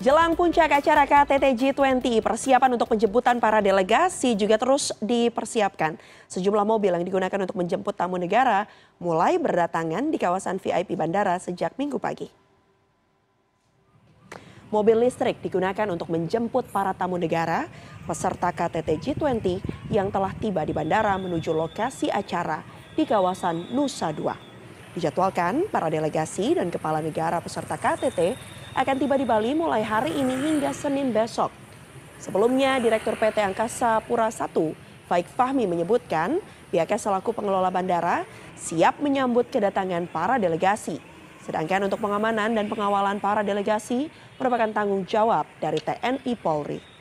Jelang puncak acara KTT G20, persiapan untuk penjemputan para delegasi juga terus dipersiapkan. Sejumlah mobil yang digunakan untuk menjemput tamu negara mulai berdatangan di kawasan VIP bandara sejak minggu pagi. Mobil listrik digunakan untuk menjemput para tamu negara peserta KTT G20 yang telah tiba di bandara menuju lokasi acara di kawasan Nusa Dua. Dijadwalkan para delegasi dan kepala negara peserta KTT akan tiba di Bali mulai hari ini hingga Senin besok. Sebelumnya, Direktur PT Angkasa Pura I, Faik Fahmi menyebutkan pihaknya selaku pengelola bandara siap menyambut kedatangan para delegasi. Sedangkan untuk pengamanan dan pengawalan para delegasi merupakan tanggung jawab dari TNI Polri.